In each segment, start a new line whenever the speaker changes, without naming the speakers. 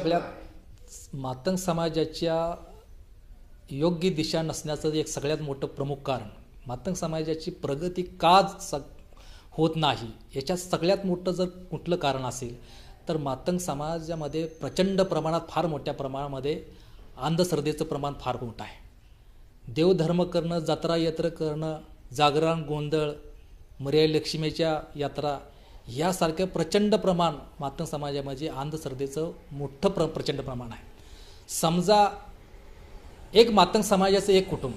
सगळ्या मातंग समाजाच्या योग्य दिशा नसण्याचं एक सगळ्यात मोठं प्रमुख कारण मातंग समाजाची प्रगती का सग होत नाही याच्यात सगळ्यात मोठं जर कुठलं कारण असेल तर मातंग समाजामध्ये प्रचंड प्रमाणात फार मोठ्या प्रमाणामध्ये अंधश्रद्धेचं प्रमाण फार मोठं आहे देवधर्म करणं जत्रा यत्र करणं जागरण गोंधळ मर्याय लक्ष्मीच्या यात्रा यासारखं प्रचंड प्रमाण मातंग समाजामध्ये अंधश्रद्धेचं मोठं प्र प्रचंड प्रमाण आहे समजा एक मातंग समाजाचं एक कुटुंब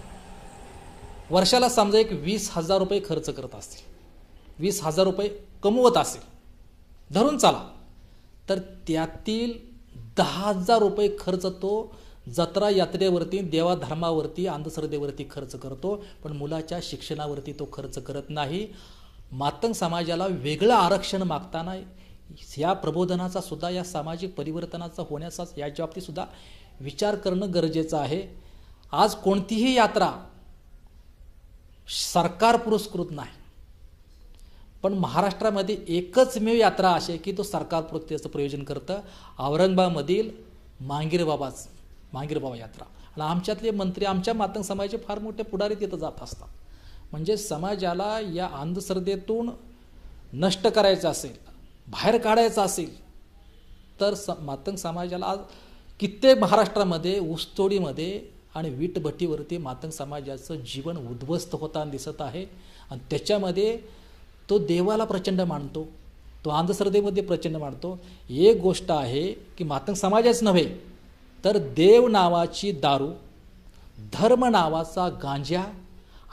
वर्षाला समजा एक वीस हजार रुपये खर्च करत असतील वीस हजार रुपये कमवत असेल धरून चाला तर त्यातील दहा हजार रुपये खर्च तो जत्रा यात्रेवरती देवाधर्मावरती अंधश्रद्धेवरती खर्च करतो पण मुलाच्या शिक्षणावरती तो खर्च करत नाही मातंग समाजाला वेगळं आरक्षण मागताना या प्रबोधनाचा सुद्धा या सामाजिक परिवर्तनाचा होण्याचा या बाबतीतसुद्धा विचार करणं गरजेचं आहे आज कोणतीही यात्रा सरकार पुरस्कृत नाही पण महाराष्ट्रामध्ये एकच मेव यात्रा अशी आहे की तो सरकार पुरस्कृतीचं प्रयोजन करतं औरंगाबादमधील मांगीरबाबाच मांगीरबाबा यात्रा आणि आमच्यातले मंत्री आमच्या मातंग समाजाचे फार मोठे पुढारी तिथं जात असतात म्हणजे समाजाला या अंधश्रद्धेतून नष्ट करायचं असेल बाहेर काढायचं असेल तर स मातंग समाजाला आज कित्येक महाराष्ट्रामध्ये ऊसतोडीमध्ये आणि वीटभट्टीवरती मातंग समाजाचं जीवन उद्ध्वस्त होताना दिसत आहे आणि त्याच्यामध्ये तो देवाला प्रचंड मानतो तो अंधश्रद्धेमध्ये प्रचंड मानतो एक गोष्ट आहे की मातंग समाजच नव्हे तर देव नावाची दारू धर्म नावाचा गांजा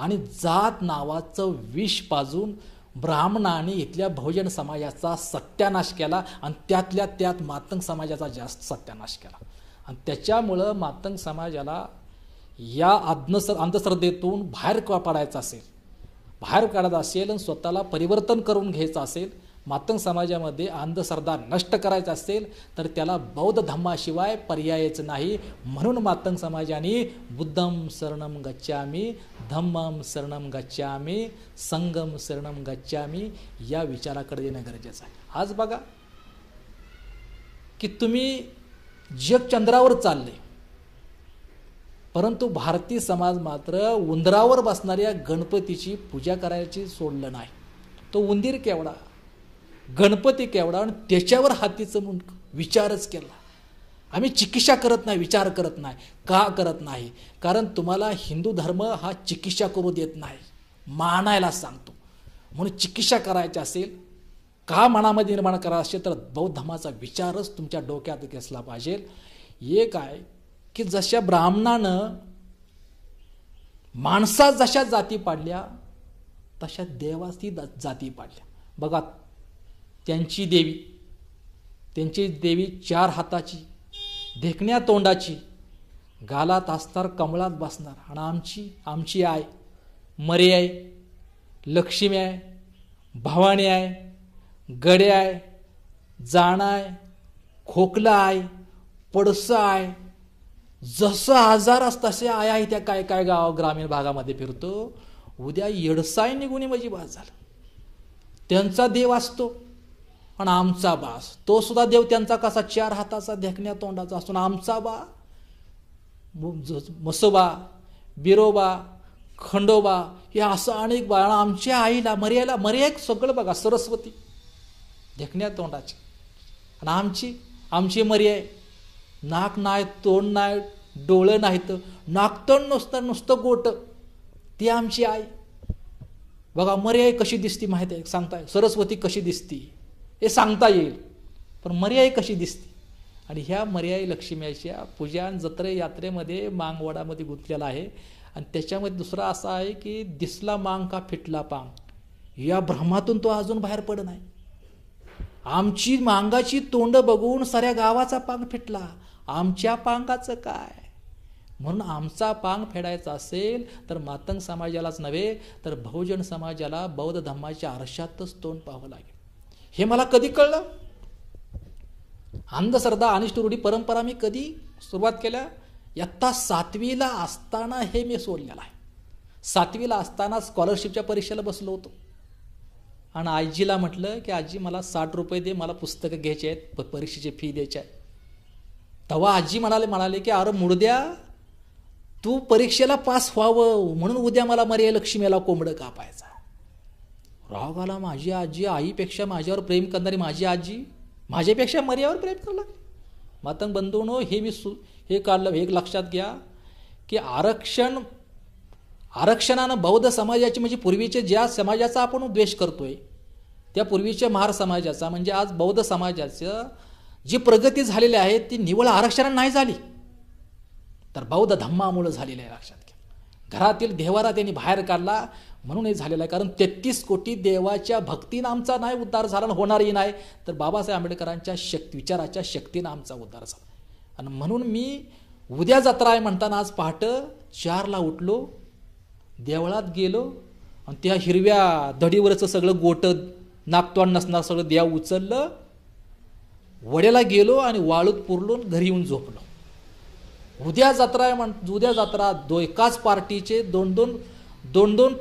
आणि जात नावाचं विष पाजून ब्राह्मणाने इथल्या बहुजन समाजाचा सत्यानाश केला आणि त्यातल्या त्यात मातंग समाजाचा जास्त सत्यानाश केला आणि त्याच्यामुळं मातंग समाजाला या अज्ञस अंधश्रद्धेतून बाहेर पाडायचं असेल बाहेर काढायचं असेल आणि स्वतःला परिवर्तन करून घ्यायचं असेल मातंग समाजामध्ये अंधश्रद्धा नष्ट करायचं असेल तर त्याला बौद्ध धम्माशिवाय पर्यायच नाही म्हणून मातंग समाजाने बुद्धम शरणम गच्छामी धम्मम शरणम गच्छामी संगम शरणम गच्छामी या विचाराकडे देणं गरजेचं आहे आज बघा की तुम्ही जग चंद्रावर चालले परंतु भारतीय समाज मात्र उंदरावर बसणाऱ्या गणपतीची पूजा करायची सोडलं नाही तो उंदीर केवढा गणपती केवढा आणि त्याच्यावर हातीचं म्हणून विचारच केला आम्ही चिकित्सा करत नाही विचार करत नाही का करत नाही कारण तुम्हाला हिंदू धर्म हा चिकित्सा करू देत नाही मानायला सांगतो म्हणून चिकित्सा करायची असेल का मनामध्ये निर्माण करा असेल तर बौद्ध धर्माचा विचारच तुमच्या डोक्यात घेसला पाहिजे एक आहे की जशा ब्राह्मणानं माणसा जशा जाती पाडल्या तशा देवाची जाती पाडल्या बघा त्यांची देवी त्यांची देवी चार हाताची देखण्या तोंडाची गालात असणार कमळात बसणार आणि आमची आमची आय मरे आहे लक्ष्मी आहे भवानी आहे गडे आहे जाण आहे खोकला आहे पडसं आहे जसं आजार अस तसे आय आहे त्या काय काय गाव ग्रामीण भागामध्ये फिरतो उद्या येडसाय निघून माझी बाज झालं त्यांचा देव असतो पण आमचा बास तो सुद्धा देव त्यांचा कसा चार हाताचा देखण्या तोंडाचा असून आमचा बा मसोबा बिरोबा खंडोबा हे असं अनेक बा आमच्या आईला मर्याला मर्याक सगळं बघा सरस्वती देखण्या तोंडाची आणि आमची आमची मर्याय नाक नाही तोंड नाही डोळं नाहीत नाकतोंड नुसतं नुसतं गोट ती आमची आई बघा मर्याय कशी दिसती माहिती आहे सांगताय सरस्वती कशी दिसती हे सांगता येईल पण मर्याई कशी दिसते आणि ह्या मर्यायी लक्ष्मीच्या पूजा जत्रे यात्रेमध्ये मांगवडामध्ये गुंतलेला आहे आणि त्याच्यामध्ये दुसरा असा आहे की दिसला मांग का फिटला पांग या भ्रमातून तो अजून बाहेर पड नाही आमची मांगाची तोंड बघून साऱ्या गावाचा पांग फिटला आमच्या पांगाचं काय म्हणून आमचा पांग फेडायचा असेल तर मातंग समाजालाच नव्हे तर बहुजन समाजाला बौद्ध धम्माच्या आरशातच तोंड पाहावं लागेल हे मला कधी कळलं अंधश्रद्धा अनिष्ट रूढी परंपरा मी कधी सुरुवात केल्या यत्ता सातवीला असताना हे मी सोडलेलं आहे सातवीला असताना स्कॉलरशिपच्या परीक्षेला बसलो होतो आणि आजीला म्हटलं की आजी मला साठ रुपये दे मला पुस्तकं घ्यायची आहेत प परीक्षेची फी द्यायची आहे तेव्हा आजी म्हणाले म्हणाले की अरे मुडद्या तू परीक्षेला पास व्हावं म्हणून उद्या मला लक्ष्मीला कोंबडं कापायचा रागाला माझी आजी आईपेक्षा माझ्यावर प्रेम करणारी माझी आजी माझ्यापेक्षा मर्यावर प्रेम करू लागली मातंग बंधूनो हे मी सु हे काढलं हे लक्षात घ्या की आरक्षण आरक्षणानं बौद्ध समाजाची म्हणजे पूर्वीचे ज्या समाजाचा आपण द्वेष करतोय त्या पूर्वीच्या महार समाजाचा म्हणजे आज बौद्ध समाजाचं जी प्रगती झालेली आहे ती निवळ आरक्षणानं नाही झाली तर बौद्ध धम्मामुळं झालेली आहे लक्षात घ्या घरातील देवारा त्यांनी बाहेर काढला म्हणून हे झालेलं आहे कारण तेहतीस कोटी देवाच्या भक्तीनं आमचा नाही उद्धार झाला होणारही नाही तर बाबासाहेब आंबेडकरांच्या शक्ती विचाराच्या शक्तीनं आमचा उद्धार झाला आणि म्हणून मी उद्या जत्रा आहे म्हणताना आज पहाटं चारला उठलो देवळात गेलो आणि त्या हिरव्या धडीवरचं सगळं गोटं नापतोंड नसणार सगळं देव उचललं वड्याला गेलो आणि वाळूत पुरलून घरी येऊन झोपलो उद्या जत्रा आहे म्हण उद्या जत्रा दो एकाच पार्टीचे दोन दोन दोन दोन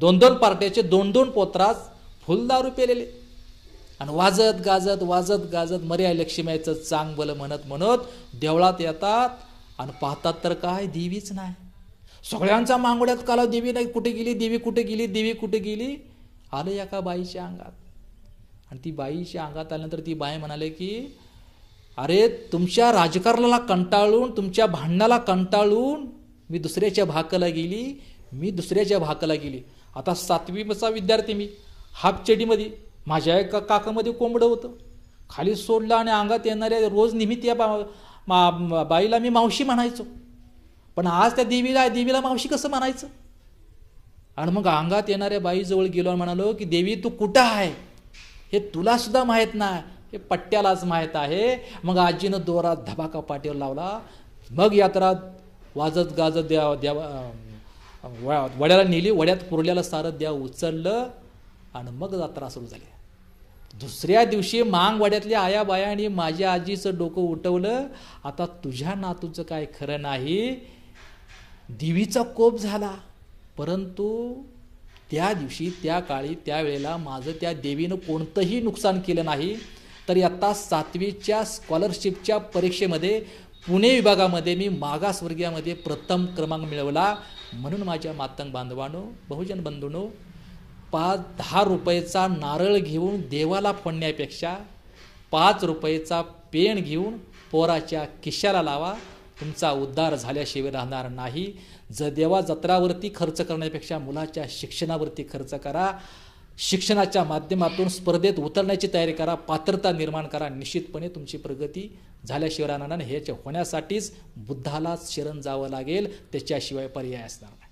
दोन दोन पार्ट्याचे दोन दोन पोत्रास फुलदारू पेलेले आणि वाजत गाजत वाजत गाजत मर्या लक्ष्मीचं चांग बल म्हणत म्हणत देवळात येतात आणि पाहतात तर काय देवीच नाही सगळ्यांचा मांगोड्यात काला देवी नाही कुठे गेली देवी कुठे गेली देवी कुठे गेली आलं एका बाईच्या अंगात आणि ती बाईच्या अंगात आल्यानंतर ती बाई म्हणाले की अरे तुमच्या राजकारणाला कंटाळून तुमच्या भांडणाला कंटाळून मी दुसऱ्याच्या भाकाला गेली मी दुसऱ्याच्या भाकाला गेली आता सातवीचा विद्यार्थी मी हापचेडीमध्ये माझ्या एका काकामध्ये कोंबडं होतं खाली सोडलं आणि अंगात येणाऱ्या रोज नेहमी या बा बाईला मी मावशी म्हणायचो पण आज त्या देवीला देवीला मावशी कसं म्हणायचं आणि मग अंगात येणाऱ्या बाईजवळ गेलो म्हणालो की देवी तू कुठं आहे हे तुलासुद्धा माहीत नाही ते पट्ट्यालाच माहीत आहे मग आजीनं दोरात धबाका पाठीवर लावला मग यात्रा वाजत गाजत द्या द्या वड्याला नेली वड्यात कुरल्याला सारं द्या उचललं आणि मग यात्रा सुरू झाली दुसऱ्या दिवशी मांग वड्यातल्या आया बाया आणि माझ्या आजीचं डोकं उठवलं आता तुझ्या नातूचं काय खरं नाही देवीचा कोप झाला परंतु त्या दिवशी त्या काळी त्यावेळेला माझं त्या देवीनं कोणतंही नुकसान केलं नाही तर आत्ता सातवीच्या स्कॉलरशिपच्या परीक्षेमध्ये पुणे विभागामध्ये मी मागासवर्गीयामध्ये प्रथम क्रमांक मिळवला म्हणून माझ्या मातंग बांधवानो बहुजन बंधूंनो पाच दहा रुपयेचा नारळ घेऊन देवाला फोडण्यापेक्षा पाच रुपयेचा पेन घेऊन पोराच्या किशाला लावा तुमचा उद्धार झाल्याशिवाय राहणार नाही ज देवा जत्रावरती खर्च करण्यापेक्षा मुलाच्या शिक्षणावरती खर्च करा शिक्षणाच्या माध्यमातून स्पर्धेत उतरण्याची तयारी करा पात्रता निर्माण करा निश्चितपणे तुमची प्रगती झाल्याशिवाय राहणार नाही हे होण्यासाठीच बुद्धाला शरण जावं लागेल त्याच्याशिवाय पर्याय असणार